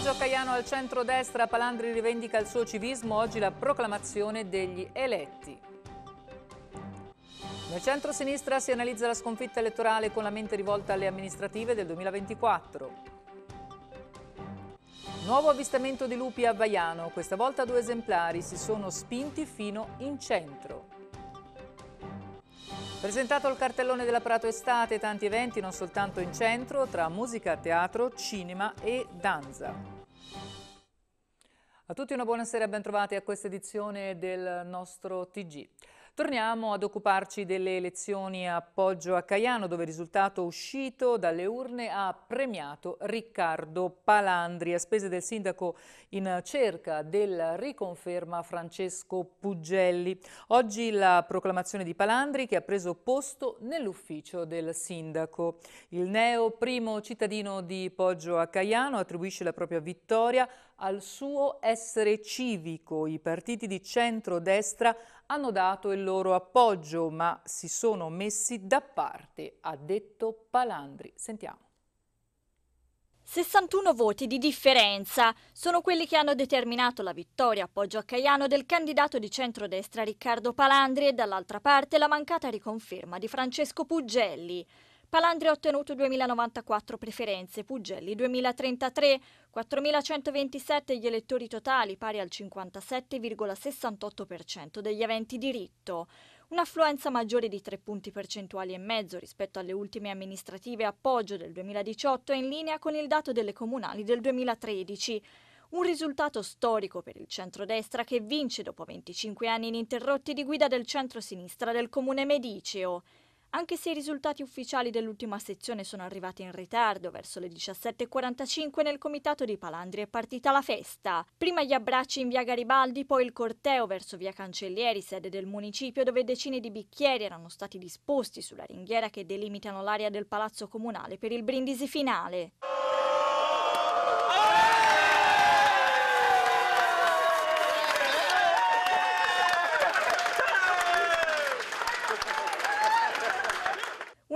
Poggio Caiano al centro-destra, Palandri rivendica il suo civismo, oggi la proclamazione degli eletti. Nel centro-sinistra si analizza la sconfitta elettorale con la mente rivolta alle amministrative del 2024. Nuovo avvistamento di lupi a Baiano, questa volta due esemplari si sono spinti fino in centro. Presentato il cartellone dell'apparato estate, tanti eventi non soltanto in centro, tra musica, teatro, cinema e danza. A tutti una buona sera e bentrovati a questa edizione del nostro TG. Torniamo ad occuparci delle elezioni a Poggio a Caiano, dove il risultato uscito dalle urne ha premiato Riccardo Palandri. A spese del sindaco in cerca della riconferma Francesco Pugelli. Oggi la proclamazione di Palandri che ha preso posto nell'ufficio del sindaco. Il neo primo cittadino di Poggio a Caiano attribuisce la propria vittoria al suo essere civico. I partiti di centrodestra hanno dato il loro appoggio, ma si sono messi da parte, ha detto Palandri. Sentiamo. 61 voti di differenza sono quelli che hanno determinato la vittoria appoggio a Caiano del candidato di centrodestra Riccardo Palandri e dall'altra parte la mancata riconferma di Francesco Pugelli. Palandri ha ottenuto 2094 preferenze, Pugelli 2033, 4127 gli elettori totali, pari al 57,68% degli aventi diritto. Un'affluenza maggiore di 3 punti percentuali e mezzo rispetto alle ultime amministrative appoggio del 2018 è in linea con il dato delle comunali del 2013. Un risultato storico per il centrodestra che vince dopo 25 anni ininterrotti di guida del centro-sinistra del comune mediceo. Anche se i risultati ufficiali dell'ultima sezione sono arrivati in ritardo, verso le 17.45 nel comitato di Palandri è partita la festa. Prima gli abbracci in via Garibaldi, poi il corteo verso via Cancellieri, sede del municipio, dove decine di bicchieri erano stati disposti sulla ringhiera che delimitano l'area del palazzo comunale per il brindisi finale.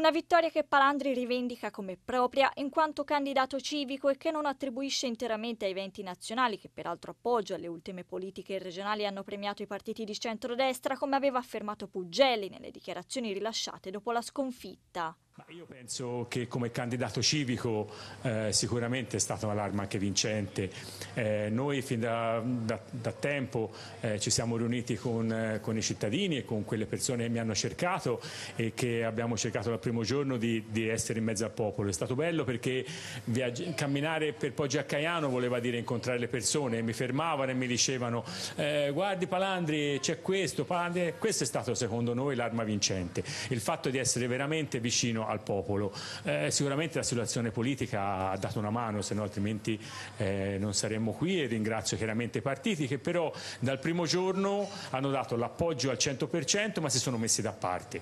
Una vittoria che Palandri rivendica come propria in quanto candidato civico e che non attribuisce interamente ai venti nazionali che peraltro appoggia le ultime politiche regionali hanno premiato i partiti di centrodestra come aveva affermato Puggelli nelle dichiarazioni rilasciate dopo la sconfitta. Io penso che come candidato civico eh, sicuramente è stata un'allarma anche vincente. Eh, noi fin da, da, da tempo eh, ci siamo riuniti con, eh, con, i cittadini e con quelle persone che mi hanno cercato e che abbiamo cercato dal primo giorno di, di essere in mezzo al popolo. È stato bello perché viaggi, camminare per Poggio a Caiano voleva dire incontrare le persone, e mi fermavano e mi dicevano eh, guardi Palandri c'è questo, Palandri... questa è stata secondo noi l'arma vincente. Il fatto di essere veramente vicino vicino al popolo. Eh, sicuramente la situazione politica ha dato una mano, se no altrimenti eh, non saremmo qui e ringrazio chiaramente i partiti che però dal primo giorno hanno dato l'appoggio al 100% ma si sono messi da parte.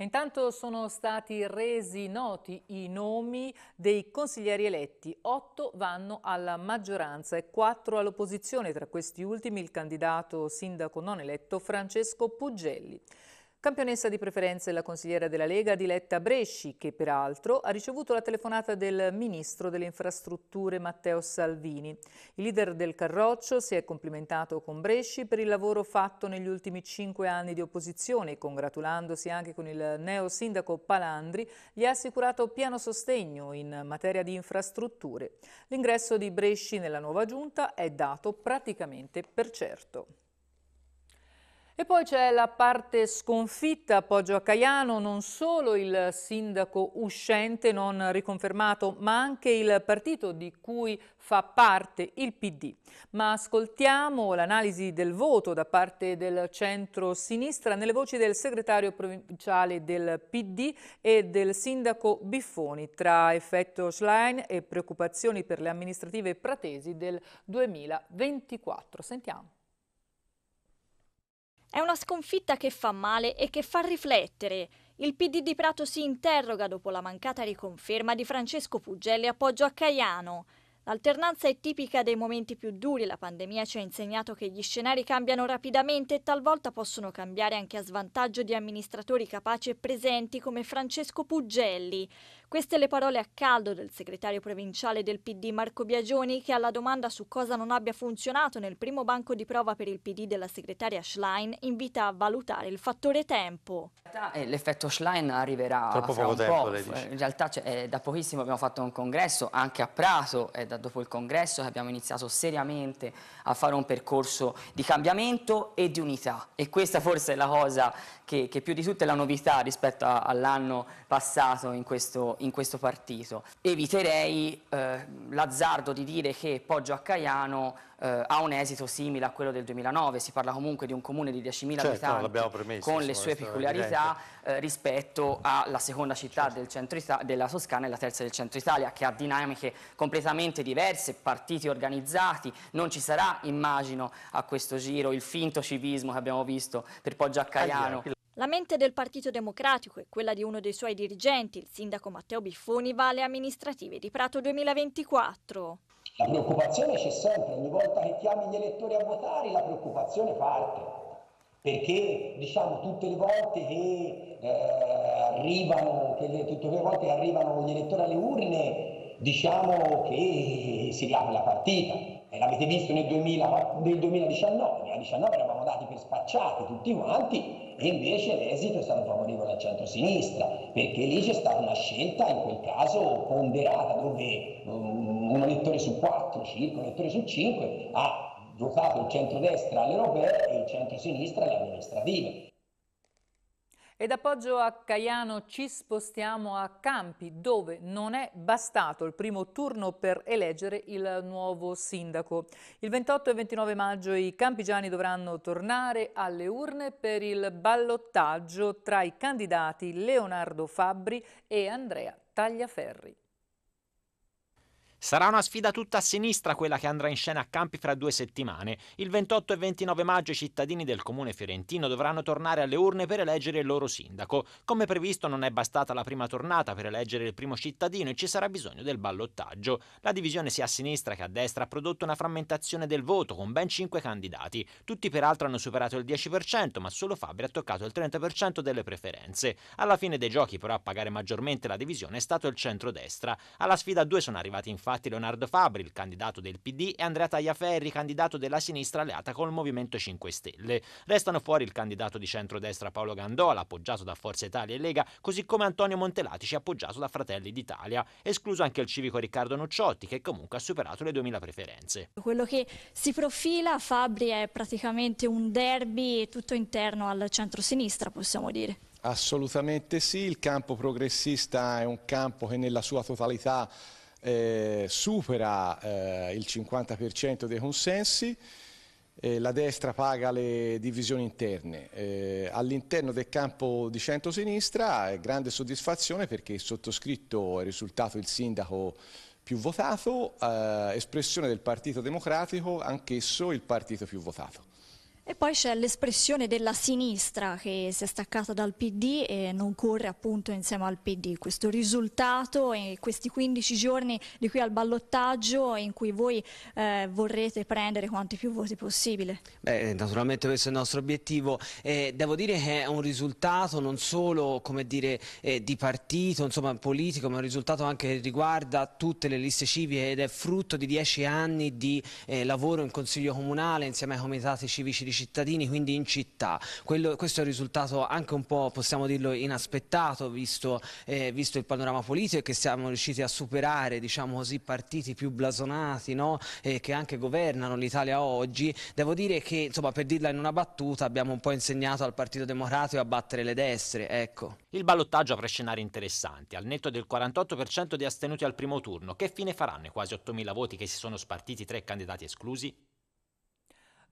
Intanto sono stati resi noti i nomi dei consiglieri eletti. Otto vanno alla maggioranza e quattro all'opposizione, tra questi ultimi il candidato sindaco non eletto Francesco Pugelli. Campionessa di preferenze è la consigliera della Lega Diletta Bresci, che peraltro ha ricevuto la telefonata del ministro delle infrastrutture Matteo Salvini. Il leader del Carroccio si è complimentato con Bresci per il lavoro fatto negli ultimi cinque anni di opposizione, congratulandosi anche con il neo sindaco Palandri, gli ha assicurato pieno sostegno in materia di infrastrutture. L'ingresso di Bresci nella nuova giunta è dato praticamente per certo. E poi c'è la parte sconfitta appoggio a Caiano, non solo il sindaco uscente non riconfermato, ma anche il partito di cui fa parte il PD. Ma ascoltiamo l'analisi del voto da parte del centro-sinistra nelle voci del segretario provinciale del PD e del sindaco Biffoni tra effetto Schlein e preoccupazioni per le amministrative pratesi del 2024. Sentiamo. È una sconfitta che fa male e che fa riflettere. Il PD di Prato si interroga dopo la mancata riconferma di Francesco Pugelli appoggio a Caiano. L'alternanza è tipica dei momenti più duri, la pandemia ci ha insegnato che gli scenari cambiano rapidamente e talvolta possono cambiare anche a svantaggio di amministratori capaci e presenti come Francesco Pugelli. Queste le parole a caldo del segretario provinciale del PD Marco Biagioni che alla domanda su cosa non abbia funzionato nel primo banco di prova per il PD della segretaria Schlein invita a valutare il fattore tempo. Eh, l'effetto Schlein arriverà Troppo poco tempo, In realtà cioè, eh, da pochissimo abbiamo fatto un congresso anche a Prato, è eh, da dopo il congresso abbiamo iniziato seriamente a fare un percorso di cambiamento e di unità e questa forse è la cosa che, che più di tutte è la novità rispetto all'anno passato in questo in questo partito. Eviterei eh, l'azzardo di dire che Poggio a Caiano eh, ha un esito simile a quello del 2009, si parla comunque di un comune di 10.000 certo, abitanti premesso, con le sue peculiarità eh, rispetto alla seconda città certo. del centro della Toscana e la terza del centro Italia che ha dinamiche completamente diverse, partiti organizzati, non ci sarà immagino a questo giro il finto civismo che abbiamo visto per Poggio a Caiano. La mente del Partito Democratico e quella di uno dei suoi dirigenti, il sindaco Matteo Biffoni, va alle amministrative di Prato 2024. La preoccupazione c'è sempre, ogni volta che chiami gli elettori a votare la preoccupazione parte, perché diciamo tutte le volte che, eh, arrivano, che, tutte le volte che arrivano gli elettori alle urne diciamo che si riapre la partita eh, l'avete visto nel, 2000, nel 2019, nel 2019 eravamo dati per spacciati tutti quanti e invece l'esito è stato favorevole al centro-sinistra, perché lì c'è stata una scelta in quel caso ponderata dove un elettore su quattro, circa un elettore su cinque, ha votato il centro-destra alle europee e il centro-sinistra alle amministrative e da a Caiano ci spostiamo a Campi, dove non è bastato il primo turno per eleggere il nuovo sindaco. Il 28 e 29 maggio i campigiani dovranno tornare alle urne per il ballottaggio tra i candidati Leonardo Fabbri e Andrea Tagliaferri. Sarà una sfida tutta a sinistra quella che andrà in scena a Campi fra due settimane. Il 28 e 29 maggio i cittadini del comune fiorentino dovranno tornare alle urne per eleggere il loro sindaco. Come previsto non è bastata la prima tornata per eleggere il primo cittadino e ci sarà bisogno del ballottaggio. La divisione sia a sinistra che a destra ha prodotto una frammentazione del voto con ben 5 candidati. Tutti peraltro hanno superato il 10%, ma solo Fabri ha toccato il 30% delle preferenze. Alla fine dei giochi però a pagare maggiormente la divisione è stato il centrodestra. Alla sfida 2 sono arrivati in Infatti Leonardo Fabri, il candidato del PD, e Andrea Tagliaferri, candidato della sinistra alleata col Movimento 5 Stelle. Restano fuori il candidato di centrodestra Paolo Gandola, appoggiato da Forza Italia e Lega, così come Antonio Montelatici, appoggiato da Fratelli d'Italia. Escluso anche il civico Riccardo Nucciotti, che comunque ha superato le 2000 preferenze. Quello che si profila Fabri è praticamente un derby tutto interno al centro-sinistra, possiamo dire. Assolutamente sì, il campo progressista è un campo che nella sua totalità eh, supera eh, il 50% dei consensi, eh, la destra paga le divisioni interne. Eh, all'interno del campo di centro-sinistra è grande soddisfazione perché il sottoscritto è risultato il sindaco più votato, eh, espressione del Partito Democratico, anch'esso il partito più votato. E poi c'è l'espressione della sinistra che si è staccata dal PD e non corre appunto insieme al PD. Questo risultato e questi 15 giorni di qui al ballottaggio in cui voi eh, vorrete prendere quanti più voti possibile. Beh, naturalmente questo è il nostro obiettivo. Eh, devo dire che è un risultato non solo dire, eh, di partito, insomma politico, ma un risultato anche che riguarda tutte le liste civiche ed è frutto di 10 anni di eh, lavoro in Consiglio Comunale insieme ai comitati civici di cittadini, quindi in città. Quello, questo è un risultato anche un po', possiamo dirlo, inaspettato, visto, eh, visto il panorama politico e che siamo riusciti a superare diciamo così, partiti più blasonati no? eh, che anche governano l'Italia oggi. Devo dire che, insomma, per dirla in una battuta, abbiamo un po' insegnato al Partito Democratico a battere le destre. Ecco. Il ballottaggio avrà scenari interessanti. Al netto del 48% di astenuti al primo turno, che fine faranno i quasi 8.000 voti che si sono spartiti tra i candidati esclusi?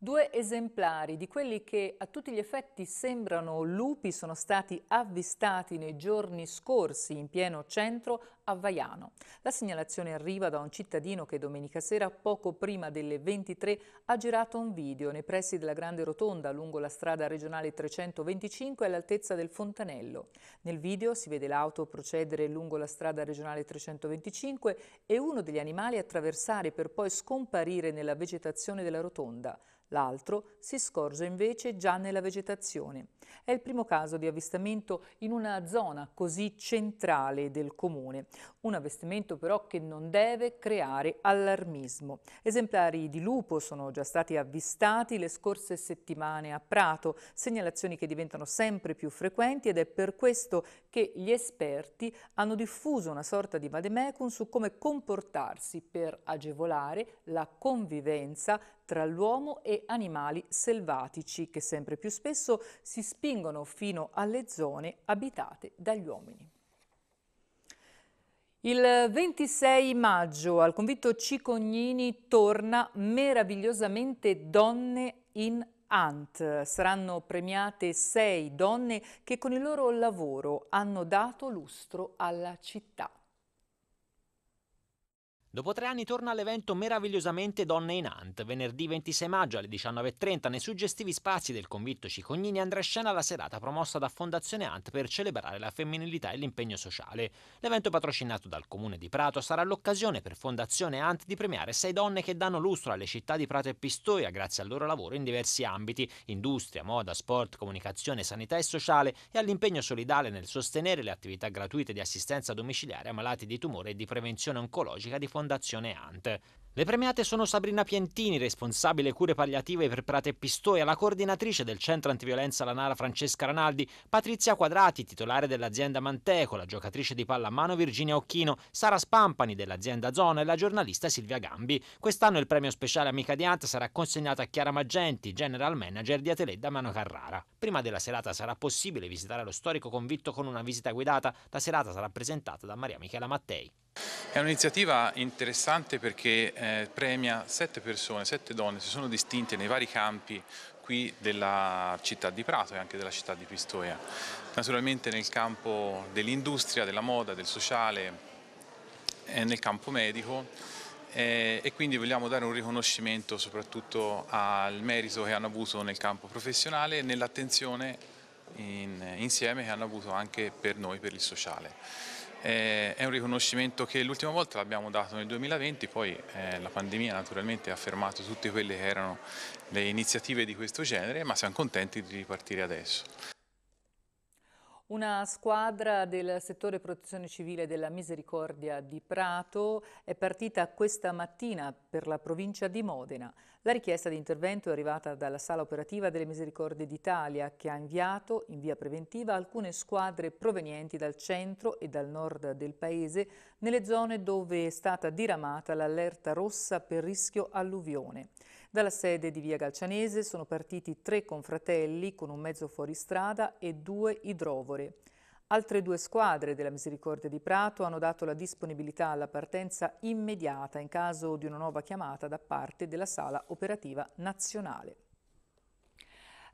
Due esemplari di quelli che a tutti gli effetti sembrano lupi sono stati avvistati nei giorni scorsi in pieno centro a Vaiano. La segnalazione arriva da un cittadino che domenica sera, poco prima delle 23, ha girato un video nei pressi della Grande Rotonda lungo la strada regionale 325 all'altezza del Fontanello. Nel video si vede l'auto procedere lungo la strada regionale 325 e uno degli animali attraversare per poi scomparire nella vegetazione della rotonda. L'altro si scorge invece già nella vegetazione. È il primo caso di avvistamento in una zona così centrale del comune. Un avvestimento però che non deve creare allarmismo. Esemplari di lupo sono già stati avvistati le scorse settimane a Prato, segnalazioni che diventano sempre più frequenti ed è per questo che gli esperti hanno diffuso una sorta di vademecum su come comportarsi per agevolare la convivenza tra l'uomo e animali selvatici che sempre più spesso si spingono fino alle zone abitate dagli uomini. Il 26 maggio al convitto Cicognini torna meravigliosamente Donne in Ant. Saranno premiate sei donne che con il loro lavoro hanno dato lustro alla città. Dopo tre anni torna all'evento Meravigliosamente Donne in Ant, venerdì 26 maggio alle 19.30 nei suggestivi spazi del convitto Cicognini andrà in scena la serata promossa da Fondazione Ant per celebrare la femminilità e l'impegno sociale. L'evento patrocinato dal comune di Prato sarà l'occasione per Fondazione Ant di premiare sei donne che danno lustro alle città di Prato e Pistoia grazie al loro lavoro in diversi ambiti, industria, moda, sport, comunicazione, sanità e sociale e all'impegno solidale nel sostenere le attività gratuite di assistenza domiciliare a malati di tumore e di prevenzione oncologica di Fondazione Fondazione Ant. Le premiate sono Sabrina Pientini, responsabile cure palliative per Prate e Pistoia, la coordinatrice del centro antiviolenza Lanara Francesca Ranaldi, Patrizia Quadrati, titolare dell'azienda Manteco, la giocatrice di pallamano Virginia Occhino, Sara Spampani dell'azienda Zona e la giornalista Silvia Gambi. Quest'anno il premio speciale Amica di Ant sarà consegnato a Chiara Magenti, general manager di Ateledda Mano Carrara. Prima della serata sarà possibile visitare lo storico convitto con una visita guidata. La serata sarà presentata da Maria Michela Mattei. È un'iniziativa interessante perché eh, eh, premia sette persone, sette donne, si sono distinte nei vari campi qui della città di Prato e anche della città di Pistoia. Naturalmente nel campo dell'industria, della moda, del sociale, eh, nel campo medico eh, e quindi vogliamo dare un riconoscimento soprattutto al merito che hanno avuto nel campo professionale e nell'attenzione in, insieme che hanno avuto anche per noi, per il sociale. Eh, è un riconoscimento che l'ultima volta l'abbiamo dato nel 2020, poi eh, la pandemia naturalmente ha fermato tutte quelle che erano le iniziative di questo genere, ma siamo contenti di ripartire adesso. Una squadra del settore protezione civile della Misericordia di Prato è partita questa mattina per la provincia di Modena. La richiesta di intervento è arrivata dalla sala operativa delle Misericordie d'Italia che ha inviato in via preventiva alcune squadre provenienti dal centro e dal nord del paese nelle zone dove è stata diramata l'allerta rossa per rischio alluvione. Dalla sede di Via Galcianese sono partiti tre confratelli con un mezzo fuoristrada e due idrovore. Altre due squadre della Misericordia di Prato hanno dato la disponibilità alla partenza immediata in caso di una nuova chiamata da parte della Sala Operativa Nazionale.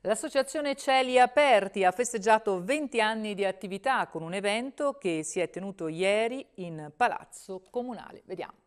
L'associazione Cieli Aperti ha festeggiato 20 anni di attività con un evento che si è tenuto ieri in Palazzo Comunale. Vediamo.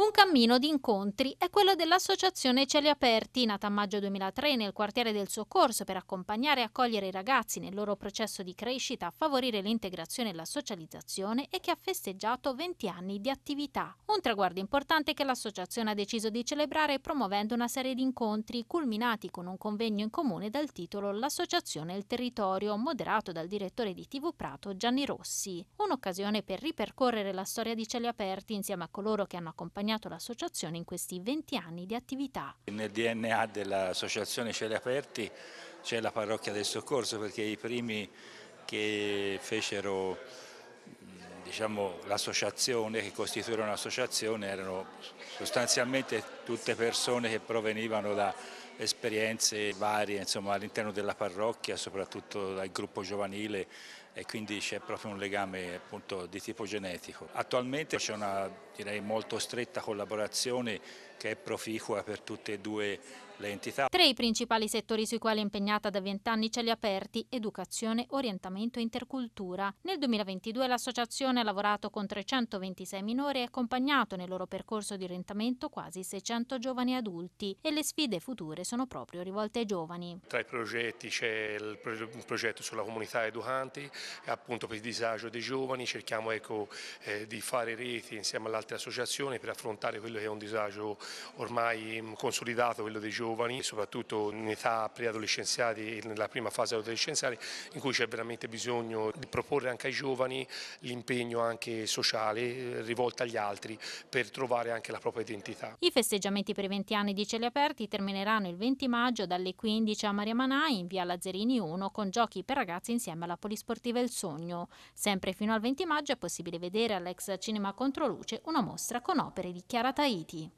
Un cammino di incontri è quello dell'associazione Cieli Aperti, nata a maggio 2003 nel quartiere del Soccorso per accompagnare e accogliere i ragazzi nel loro processo di crescita, favorire l'integrazione e la socializzazione e che ha festeggiato 20 anni di attività. Un traguardo importante che l'associazione ha deciso di celebrare promuovendo una serie di incontri culminati con un convegno in comune dal titolo L'associazione e il territorio, moderato dal direttore di TV Prato Gianni Rossi. Un'occasione per ripercorrere la storia di Cieli Aperti insieme a coloro che hanno accompagnato accompagnato l'associazione in questi 20 anni di attività. Nel DNA dell'associazione Cieli Aperti c'è la parrocchia del soccorso perché i primi che fecero diciamo, l'associazione, che costituirono l'associazione erano sostanzialmente tutte persone che provenivano da esperienze varie all'interno della parrocchia, soprattutto dal gruppo giovanile e quindi c'è proprio un legame appunto di tipo genetico. Attualmente c'è una direi molto stretta collaborazione che è proficua per tutte e due le entità. Tra i principali settori sui quali è impegnata da vent'anni cieli aperti, educazione, orientamento e intercultura. Nel 2022 l'associazione ha lavorato con 326 minori e accompagnato nel loro percorso di orientamento quasi 600 giovani adulti e le sfide future sono proprio rivolte ai giovani. Tra i progetti c'è un progetto sulla comunità educanti, appunto per il disagio dei giovani, cerchiamo ecco, eh, di fare reti insieme alle altre associazioni per affrontare quello che è un disagio ormai mm, consolidato, quello dei giovani giovani, soprattutto in età preadolescenziali e nella prima fase adolescenziale, in cui c'è veramente bisogno di proporre anche ai giovani l'impegno anche sociale eh, rivolto agli altri per trovare anche la propria identità. I festeggiamenti per i 20 anni di Cieli Aperti termineranno il 20 maggio dalle 15 a Maria Manai in via Lazzerini 1 con giochi per ragazzi insieme alla Polisportiva Il Sogno. Sempre fino al 20 maggio è possibile vedere all'ex Cinema Controluce una mostra con opere di Chiara Tahiti.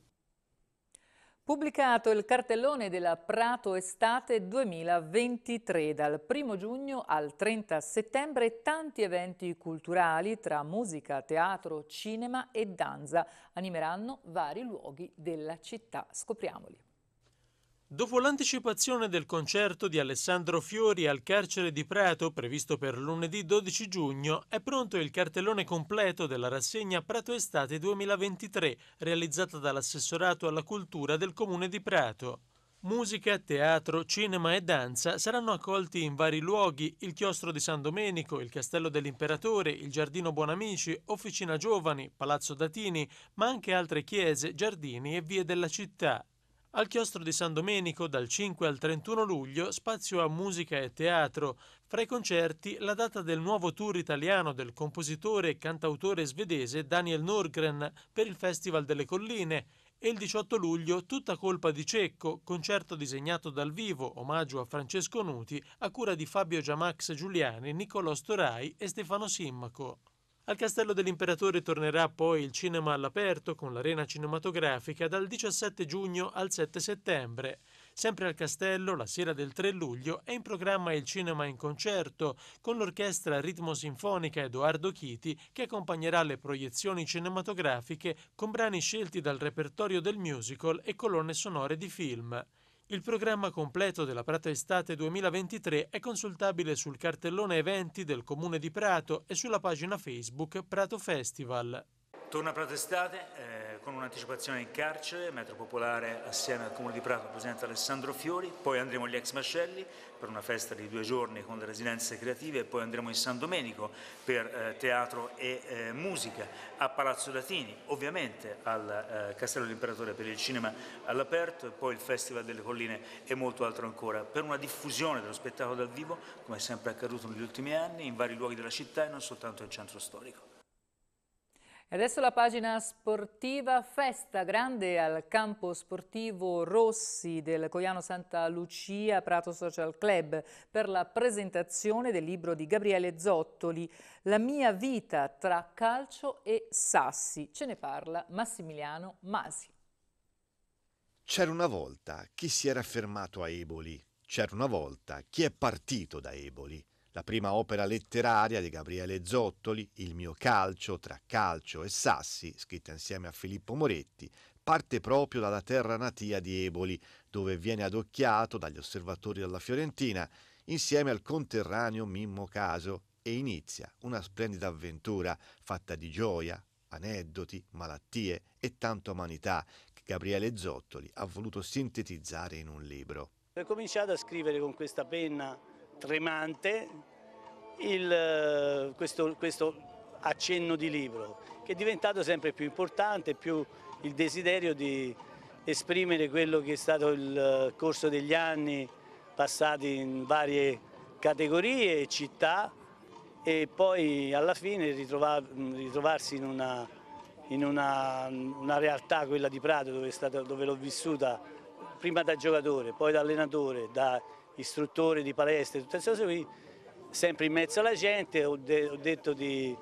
Pubblicato il cartellone della Prato Estate 2023 dal 1 giugno al 30 settembre tanti eventi culturali tra musica, teatro, cinema e danza animeranno vari luoghi della città. Scopriamoli. Dopo l'anticipazione del concerto di Alessandro Fiori al carcere di Prato, previsto per lunedì 12 giugno, è pronto il cartellone completo della rassegna Prato Estate 2023, realizzata dall'assessorato alla cultura del comune di Prato. Musica, teatro, cinema e danza saranno accolti in vari luoghi, il chiostro di San Domenico, il castello dell'imperatore, il giardino Buonamici, Officina Giovani, Palazzo Datini, ma anche altre chiese, giardini e vie della città. Al chiostro di San Domenico dal 5 al 31 luglio spazio a musica e teatro. Fra i concerti la data del nuovo tour italiano del compositore e cantautore svedese Daniel Norgren per il Festival delle Colline e il 18 luglio Tutta colpa di Cecco, concerto disegnato dal vivo, omaggio a Francesco Nuti, a cura di Fabio Giamax Giuliani, Niccolò Storai e Stefano Simmaco. Al Castello dell'Imperatore tornerà poi il cinema all'aperto con l'arena cinematografica dal 17 giugno al 7 settembre. Sempre al Castello, la sera del 3 luglio, è in programma il cinema in concerto con l'orchestra ritmo sinfonica Edoardo Chiti che accompagnerà le proiezioni cinematografiche con brani scelti dal repertorio del musical e colonne sonore di film. Il programma completo della Prato Estate 2023 è consultabile sul cartellone eventi del Comune di Prato e sulla pagina Facebook Prato Festival. Torna Prato Estate, eh, con un'anticipazione in carcere, Metro Popolare assieme al Comune di Prato presidente Alessandro Fiori, poi andremo agli ex Mascelli per una festa di due giorni con le residenze creative e poi andremo in San Domenico per eh, teatro e eh, musica, a Palazzo Latini, ovviamente al eh, Castello dell'Imperatore per il cinema all'aperto e poi il Festival delle Colline e molto altro ancora, per una diffusione dello spettacolo dal vivo come è sempre accaduto negli ultimi anni in vari luoghi della città e non soltanto nel centro storico. E adesso la pagina sportiva, festa grande al campo sportivo Rossi del Coiano Santa Lucia Prato Social Club per la presentazione del libro di Gabriele Zottoli La mia vita tra calcio e sassi. Ce ne parla Massimiliano Masi. C'era una volta chi si era fermato a Eboli, c'era una volta chi è partito da Eboli la prima opera letteraria di Gabriele Zottoli, Il mio calcio tra calcio e sassi, scritta insieme a Filippo Moretti, parte proprio dalla terra natia di Eboli, dove viene adocchiato dagli osservatori della Fiorentina, insieme al conterraneo Mimmo Caso, e inizia una splendida avventura fatta di gioia, aneddoti, malattie e tanta umanità che Gabriele Zottoli ha voluto sintetizzare in un libro. Ho cominciato a scrivere con questa penna tremante il, eh, questo, questo, accenno di libro che è diventato sempre più importante, più il desiderio di esprimere quello che è stato il eh, corso degli anni passati in varie categorie, e città e poi alla fine ritrovar, mm, ritrovarsi in una, in una, una, realtà, quella di Prato, dove, dove l'ho vissuta prima da giocatore, poi da allenatore, da istruttori di palestre, tutte queste cose qui, sempre in mezzo alla gente, ho, de ho detto di,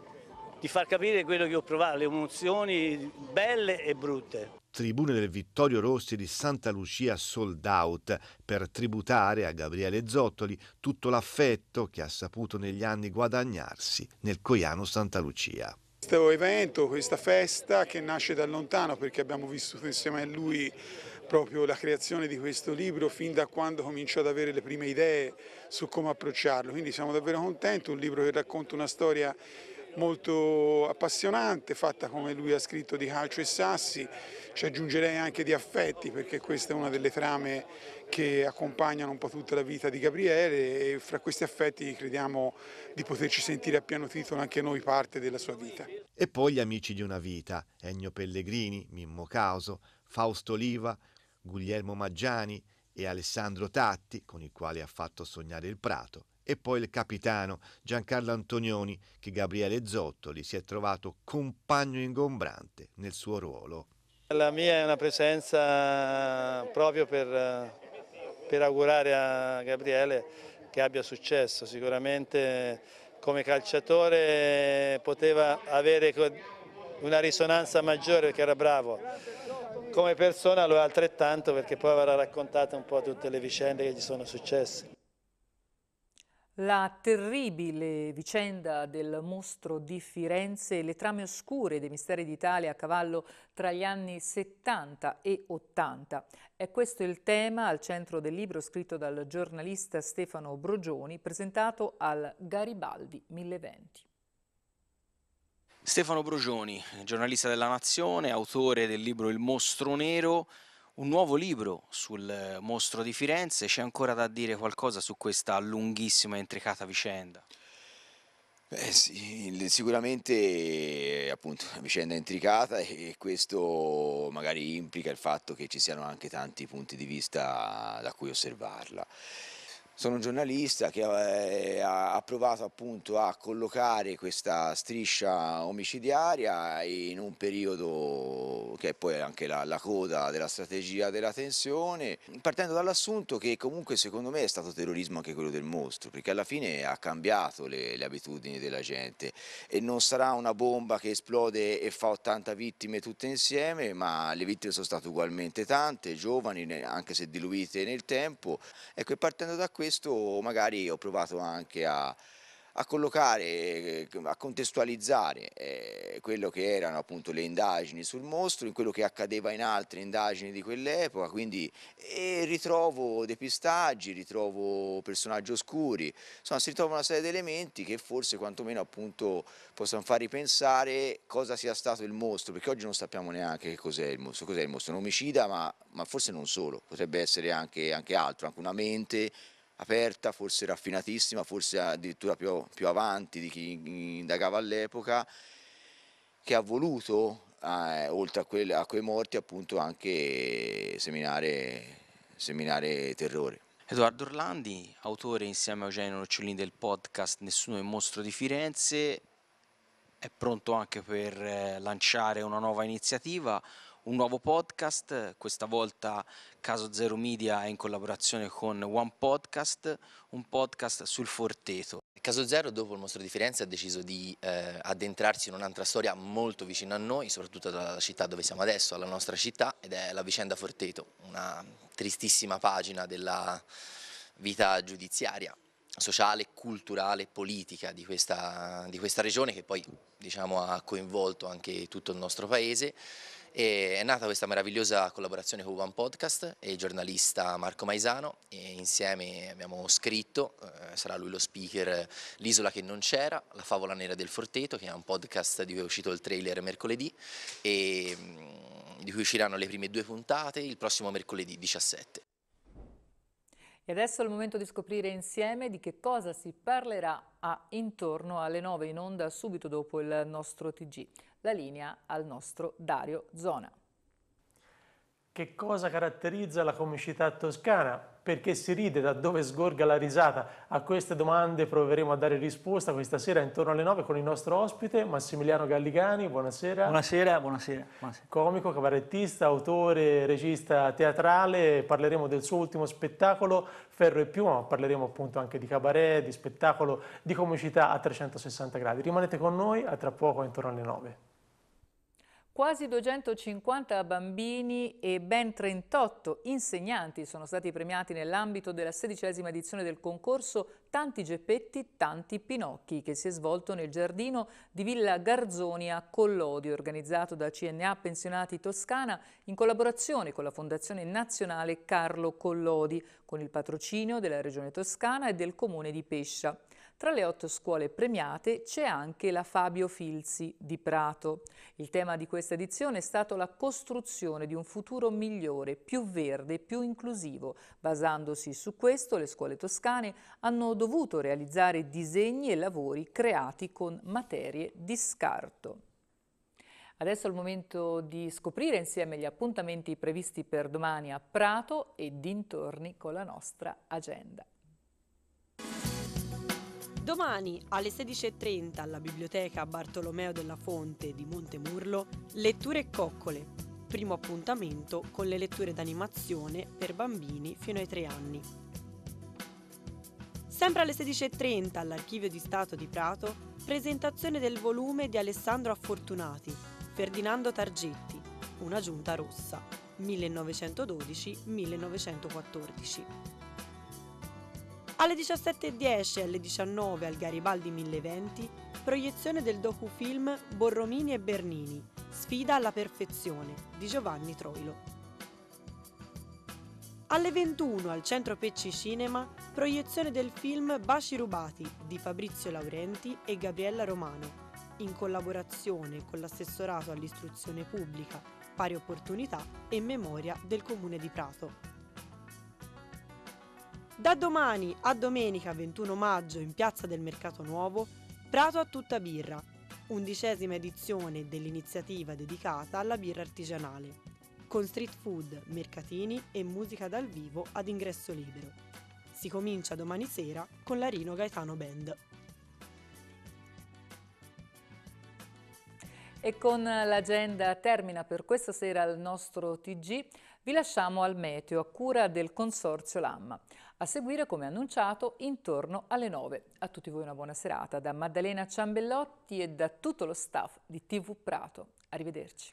di far capire quello che ho provato, le emozioni belle e brutte tribune del Vittorio Rossi di Santa Lucia sold out per tributare a Gabriele Zottoli tutto l'affetto che ha saputo negli anni guadagnarsi nel Coiano Santa Lucia. Questo evento, questa festa che nasce da lontano perché abbiamo vissuto insieme a lui proprio la creazione di questo libro fin da quando comincio ad avere le prime idee su come approcciarlo, quindi siamo davvero contenti, un libro che racconta una storia molto appassionante, fatta come lui ha scritto di calcio e sassi, ci aggiungerei anche di affetti perché questa è una delle trame che accompagnano un po' tutta la vita di Gabriele e fra questi affetti crediamo di poterci sentire a pieno titolo anche noi parte della sua vita. E poi gli amici di una vita, Ennio Pellegrini, Mimmo Causo, Fausto Oliva, Guglielmo Maggiani e Alessandro Tatti, con il quale ha fatto sognare il Prato, e poi il capitano Giancarlo Antonioni, che Gabriele Zottoli si è trovato compagno ingombrante nel suo ruolo. La mia è una presenza proprio per, per augurare a Gabriele che abbia successo, sicuramente come calciatore poteva avere una risonanza maggiore perché era bravo come persona lo è altrettanto perché poi avrà raccontato un po' tutte le vicende che gli sono successe. La terribile vicenda del mostro di Firenze e le trame oscure dei misteri d'Italia a cavallo tra gli anni 70 e 80. È questo il tema al centro del libro scritto dal giornalista Stefano Brogioni, presentato al Garibaldi 1020. Stefano Brogioni, giornalista della Nazione, autore del libro Il mostro nero, un nuovo libro sul eh, mostro di Firenze. C'è ancora da dire qualcosa su questa lunghissima e intricata vicenda? Beh, sì, sicuramente eh, appunto una vicenda intricata e questo magari implica il fatto che ci siano anche tanti punti di vista da cui osservarla sono un giornalista che eh, ha provato appunto a collocare questa striscia omicidiaria in un periodo che è poi anche la, la coda della strategia della tensione, partendo dall'assunto che comunque secondo me è stato terrorismo anche quello del mostro, perché alla fine ha cambiato le, le abitudini della gente e non sarà una bomba che esplode e fa 80 vittime tutte insieme, ma le vittime sono state ugualmente tante, giovani, anche se diluite nel tempo. Ecco, e partendo da questo questo magari ho provato anche a, a collocare, ehm, a contestualizzare eh, quello che erano appunto le indagini sul mostro, in quello che accadeva in altre indagini di quell'epoca, quindi eh, ritrovo depistaggi, ritrovo personaggi oscuri, insomma si ritrova una serie di elementi che forse quantomeno appunto possono far ripensare cosa sia stato il mostro, perché oggi non sappiamo neanche che cos'è il mostro, cos'è il mostro, un omicida ma, ma, forse non solo, potrebbe essere anche, anche altro, anche una mente aperta, forse raffinatissima, forse addirittura più, più avanti di chi indagava all'epoca, che ha voluto, eh, oltre a, quel, a, quei morti, appunto anche seminare, seminare terrore. Edoardo Orlandi, autore insieme a Eugenio Nocciolini del podcast Nessuno è mostro di Firenze, è pronto anche per eh, lanciare una nuova iniziativa, un nuovo podcast, questa volta Caso Zero Media è in collaborazione con One Podcast, un podcast sul Forteto. Caso Zero, dopo il mostro di Firenze, ha deciso di eh, addentrarsi in un'altra storia molto vicina a noi, soprattutto dalla città dove siamo adesso, alla nostra città, ed è la vicenda Forteto, una tristissima pagina della vita giudiziaria sociale, culturale, politica di questa, di questa regione che poi diciamo, ha coinvolto anche tutto il nostro paese e è nata questa meravigliosa collaborazione con One Podcast e il giornalista Marco Maisano e insieme abbiamo scritto, eh, sarà lui lo speaker, L'isola che non c'era, La favola nera del forteto che è un podcast di cui è uscito il trailer mercoledì e mh, mm, di cui usciranno le prime due puntate il prossimo mercoledì 17. E adesso è il momento di scoprire insieme di che cosa si parlerà a intorno alle 9 in onda subito dopo il nostro TG la linea al nostro Dario Zona. Che cosa caratterizza la comicità toscana? Perché si ride? Da dove sgorga la risata? A queste domande proveremo a dare risposta questa sera intorno alle 9 con il nostro ospite Massimiliano Galligani. Buonasera. Buonasera, buonasera. buonasera. Comico, cabarettista, autore, regista teatrale. Parleremo del suo ultimo spettacolo Ferro e Piuma, ma parleremo appunto anche di cabaret, di spettacolo, di comicità a 360 gradi. Rimanete con noi a tra poco intorno alle 9. Quasi 250 bambini e ben 38 insegnanti sono stati premiati nell'ambito della sedicesima edizione del concorso Tanti Geppetti, Tanti Pinocchi, che si è svolto nel giardino di Villa Garzoni a Collodi, organizzato da CNA Pensionati Toscana in collaborazione con la Fondazione Nazionale Carlo Collodi, con il patrocinio della Regione Toscana e del Comune di Pescia. Tra le otto scuole premiate c'è anche la Fabio Filzi di Prato. Il tema di questa edizione è stato la costruzione di un futuro migliore, più verde, più inclusivo. Basandosi su questo, le scuole toscane hanno dovuto realizzare disegni e lavori creati con materie di scarto. Adesso è il momento di scoprire insieme gli appuntamenti previsti per domani a Prato e dintorni con la nostra agenda. Domani alle 16.30 alla Biblioteca Bartolomeo della Fonte di Montemurlo, Letture Coccole, primo appuntamento con le letture d'animazione per bambini fino ai 3 anni. Sempre alle 16.30 all'Archivio di Stato di Prato, presentazione del volume di Alessandro Affortunati, Ferdinando Targetti, Una giunta rossa, 1912-1914. Alle 17.10 e alle 19 al Garibaldi 1020, proiezione del docufilm Borromini e Bernini, Sfida alla perfezione di Giovanni Troilo. Alle 21 al Centro Pecci Cinema, proiezione del film Baci rubati di Fabrizio Laurenti e Gabriella Romano, in collaborazione con l'assessorato all'istruzione pubblica, pari opportunità e memoria del Comune di Prato. Da domani a domenica 21 maggio in piazza del Mercato Nuovo, Prato a tutta birra, undicesima edizione dell'iniziativa dedicata alla birra artigianale, con street food, mercatini e musica dal vivo ad ingresso libero. Si comincia domani sera con la Rino Gaetano Band. E con l'agenda termina per questa sera il nostro TG. Vi lasciamo al meteo a cura del Consorzio Lamma. A seguire, come annunciato, intorno alle 9. A tutti voi una buona serata da Maddalena Ciambellotti e da tutto lo staff di TV Prato. Arrivederci.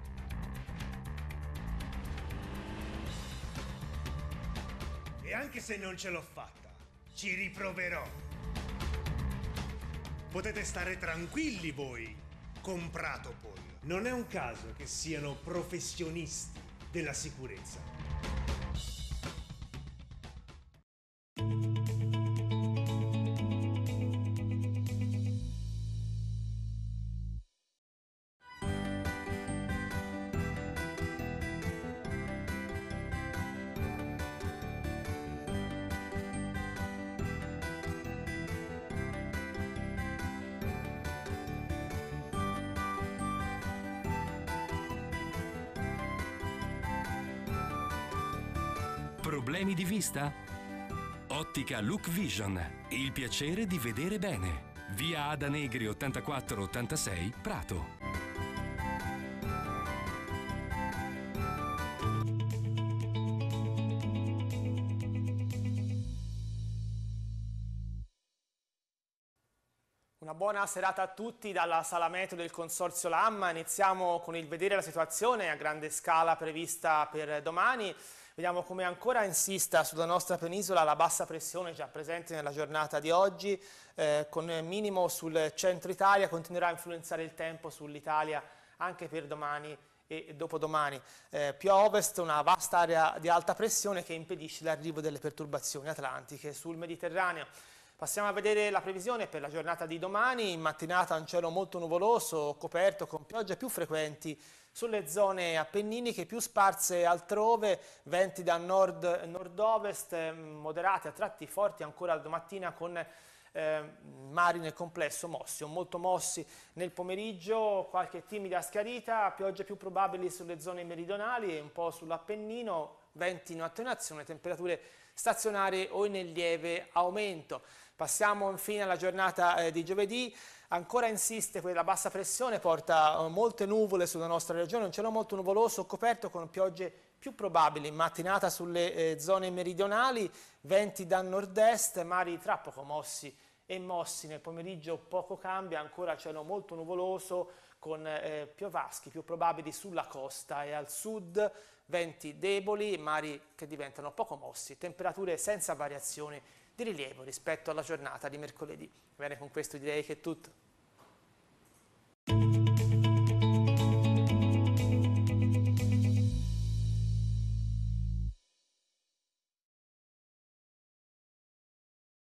E anche se non ce l'ho fatta, ci riproverò. Potete stare tranquilli voi, compratopol. Non è un caso che siano professionisti della sicurezza. ottica Look Vision. Il piacere di vedere bene. Via Ada Negri 8486 Prato. Una buona serata a tutti dalla Sala Metro del Consorzio Lamma. Iniziamo con il vedere la situazione a grande scala prevista per domani. Vediamo come ancora insista sulla nostra penisola la bassa pressione già presente nella giornata di oggi, eh, con minimo sul centro Italia, continuerà a influenzare il tempo sull'Italia anche per domani e dopodomani. Eh, più a ovest una vasta area di alta pressione che impedisce l'arrivo delle perturbazioni atlantiche sul Mediterraneo. Passiamo a vedere la previsione per la giornata di domani, in mattinata un cielo molto nuvoloso, coperto con piogge più frequenti sulle zone appenniniche più sparse altrove, venti da nord, nord-ovest, moderati a tratti forti ancora domattina con eh, mari nel complesso mossi o molto mossi nel pomeriggio, qualche timida schiarita, piogge più probabili sulle zone meridionali e un po' sull'Appennino, venti in attenuazione, temperature stazionari o in lieve aumento. Passiamo infine alla giornata eh, di giovedì, ancora insiste quella bassa pressione, porta eh, molte nuvole sulla nostra regione, un cielo molto nuvoloso coperto con piogge più probabili in mattinata sulle eh, zone meridionali, venti da nord-est, mari tra poco mossi e mossi, nel pomeriggio poco cambia, ancora cielo molto nuvoloso con eh, piovaschi più probabili sulla costa e al sud, venti deboli, mari che diventano poco mossi, temperature senza variazioni di rilievo rispetto alla giornata di mercoledì. Bene, con questo direi che è tutto.